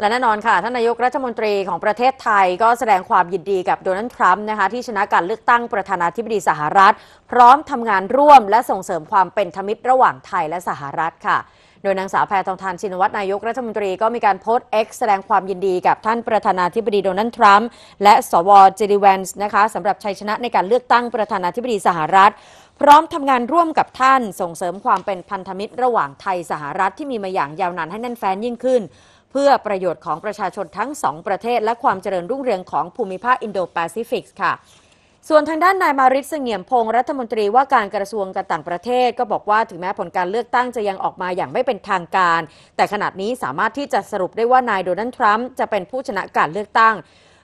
และแน่นอนค่ะ ท่านนายกรัฐมนตรีของประเทศไทย ก็แสดงความยินดีกับโดนัลด์ทรัมป์นะคะที่ชนะการเลือกตั้งประธานาธิบดีสหรัฐ พร้อมทำงานร่วมและส่งเสริมความเป็นธมิตรระหว่างไทยและสหรัฐค่ะโดยนางสาวแพทองทานชินวัตรนายกรัฐมนตรีก็มีการโพสต์ X แสดงความยินดีกับท่านประธานาธิบดีโดนัลด์ทรัมป์และสวเจริแวนส์นะคะสำหรับชัยชนะในการเลือกตั้งประธานาธิบดีสหรัฐพร้อมทำงานร่วมกับท่านส่งเสริมความเป็นพันธมิตรระหว่างไทยสหรัฐ ที่มีมาอย่างยาวนานให้แน่นแฟนยิ่งขึ้นเพื่อประโยชน์ของประชาชนทั้งสองประเทศและความเจริญรุ่งเรืองของภูมิภาคอินโดแปซิฟิกค่ะ ส่วนทางด้านนายมาริสเสงี่ยมพงศ์รัฐมนตรีว่าการกระทรวงการต่างประเทศก็บอกว่าถึงแม้ผลการเลือกตั้งจะยังออกมาอย่างไม่เป็นทางการ แต่ขณะนี้สามารถที่จะสรุปได้ว่านายโดนัลด์ทรัมป์จะเป็นผู้ชนะการเลือกตั้ง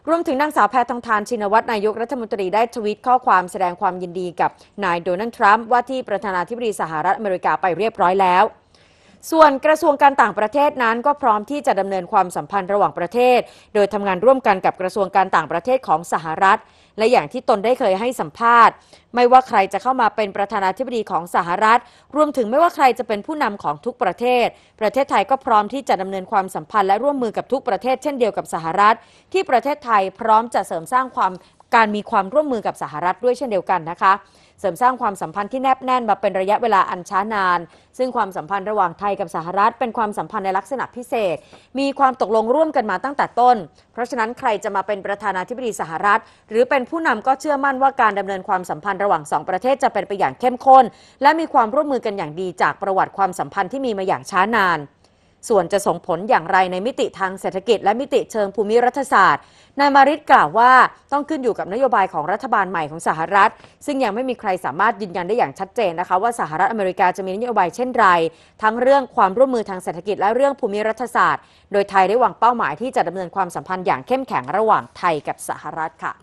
รวมถึงนางสาวแพทองทานชินวัตรนายกรัฐมนตรีได้ทวีตข้อความแสดงความยินดีกับนายโดนัลด์ทรัมป์ว่าที่ประธานาธิบดีสหรัฐอเมริกาไปเรียบร้อยแล้วส่วนกระทรวงการต่างประเทศนั้นก็พร้อมที่จะดำเนินความสัมพันธ์ระหว่างประเทศ โดยทำงานร่วมกันกับกระทรวงการต่างประเทศของสหรัฐและอย่างที่ตนได้เคยให้สัมภาษณ์ ไม่ว่าใครจะเข้ามาเป็นประธานาธิบดีของสหรัฐรวมถึงไม่ว่าใครจะเป็นผู้นำของทุกประเทศ ประเทศไทยก็พร้อมที่จะดำเนินความสัมพันธ์และร่วมมือกับทุกประเทศเช่นเดียวกับสหรัฐที่ประเทศไทยพร้อมจะเสริมสร้างความการมีความร่วมมือกับสหรัฐด้วยเช่นเดียวกันนะคะ เสริมสร้างความสัมพันธ์ที่แนบแน่นมาเป็นระยะเวลาอันช้านาน ซึ่งความสัมพันธ์ระหว่างไทยกับสหรัฐเป็นความสัมพันธ์ในลักษณะพิเศษ มีความตกลงร่วมกันมาตั้งแต่ต้น เพราะฉะนั้นใครจะมาเป็นประธานาธิบดีสหรัฐหรือเป็นผู้นำก็เชื่อมั่นว่าการดำเนินความสัมพันธ์ระหว่าง2ประเทศจะเป็นไปอย่างเข้มข้น และมีความร่วมมือกันอย่างดีจากประวัติความสัมพันธ์ที่มีมาอย่างช้านานส่วนจะส่งผลอย่างไรในมิติทางเศรษฐกิจและมิติเชิงภูมิรัฐศาสตร์ นายมาริดกล่าวว่าต้องขึ้นอยู่กับนโยบายของรัฐบาลใหม่ของสหรัฐ ซึ่งยังไม่มีใครสามารถยืนยันได้อย่างชัดเจนนะคะว่าสหรัฐอเมริกาจะมีนโยบายเช่นไร ทั้งเรื่องความร่วมมือทางเศรษฐกิจและเรื่องภูมิรัฐศาสตร์ โดยไทยได้วางเป้าหมายที่จะดำเนินความสัมพันธ์อย่างเข้มแข็งระหว่างไทยกับสหรัฐค่ะ